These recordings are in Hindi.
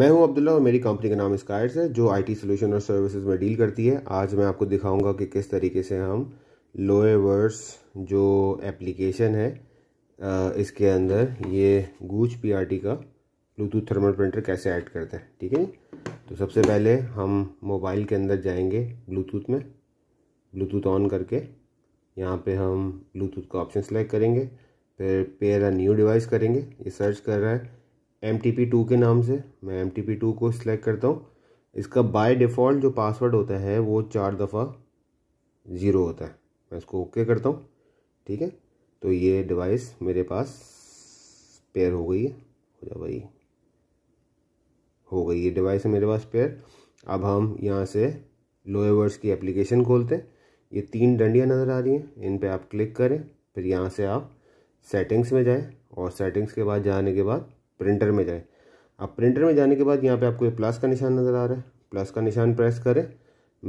मैं हूं अब्दुल्ला और मेरी कंपनी का नाम स्कायर्स है जो आईटी सॉल्यूशन और सर्विसेज में डील करती है आज मैं आपको दिखाऊंगा कि किस तरीके से हम लोएवर्स जो एप्लीकेशन है इसके अंदर ये गूच पीआरटी का ब्लूटूथ थर्मल प्रिंटर कैसे ऐड करते हैं ठीक है तो सबसे पहले हम मोबाइल के अंदर जाएंगे ब्लूटूथ में ब्लूटूथ ऑन करके यहाँ पे हम ब्लूटूथ का ऑप्शन सेलेक्ट करेंगे फिर पेयर अ न्यू डिवाइस करेंगे ये सर्च कर रहा है एम टी पी टू के नाम से मैं एम टी पी टू को सिलेक्ट करता हूँ इसका बाय डिफ़ॉल्ट जो पासवर्ड होता है वो चार दफ़ा ज़ीरो होता है मैं इसको ओके करता हूँ ठीक है तो ये डिवाइस मेरे पास पेयर हो गई है हो जा भाई हो गई ये डिवाइस है मेरे पास पेयर अब हम यहाँ से लोएवर्स की एप्लीकेशन खोलते हैं ये तीन डंडियाँ नज़र आ रही हैं इन पर आप क्लिक करें फिर यहाँ से आप सेटिंग्स में जाएं और सेटिंग्स के बाद जाने के बाद प्रिंटर में जाए अब प्रिंटर में जाने के बाद यहाँ पे आपको एक प्लस का निशान नज़र आ रहा है प्लस का निशान प्रेस करें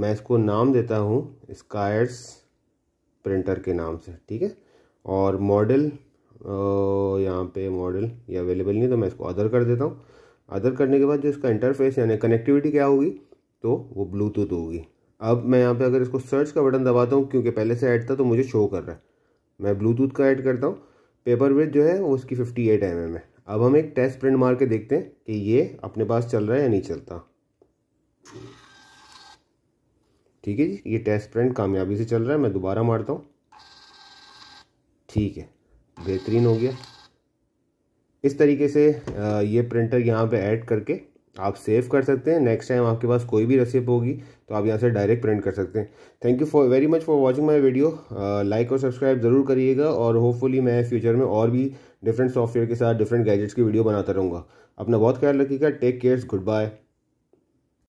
मैं इसको नाम देता हूँ स्कायर्स प्रिंटर के नाम से ठीक है और मॉडल यहाँ पे मॉडल ये अवेलेबल नहीं तो मैं इसको अदर कर देता हूँ अदर करने के बाद जो इसका इंटरफेस यानी कनेक्टिविटी क्या होगी तो वो ब्लूटूथ होगी अब मैं यहाँ पे अगर इसको सर्च का बटन दबाता हूँ क्योंकि पहले से ऐड था तो मुझे शो कर रहा है मैं ब्लूटूथ का ऐड करता हूँ पेपर वेट जो है वो उसकी फिफ्टी एट एम एम है अब हम एक टेस्ट प्रिंट मार के देखते हैं कि ये अपने पास चल रहा है या नहीं चलता ठीक है जी ये टेस्ट प्रिंट कामयाबी से चल रहा है मैं दोबारा मारता हूँ ठीक है बेहतरीन हो गया इस तरीके से ये प्रिंटर यहाँ पे ऐड करके आप सेव कर सकते हैं नेक्स्ट टाइम आपके पास कोई भी रेसिप होगी तो आप यहाँ से डायरेक्ट प्रिंट कर सकते हैं thank you for very much for watching my video like और सब्सक्राइब ज़रूर करिएगा और होपफुली मैं फ्यूचर में और भी डिफरेंट सॉफ्टवेयर के साथ डिफरेंट गैजेट्स की वीडियो बनाता रहूँगा अपना बहुत ख्याल रखिएगा टेक केयर्स गुड बाय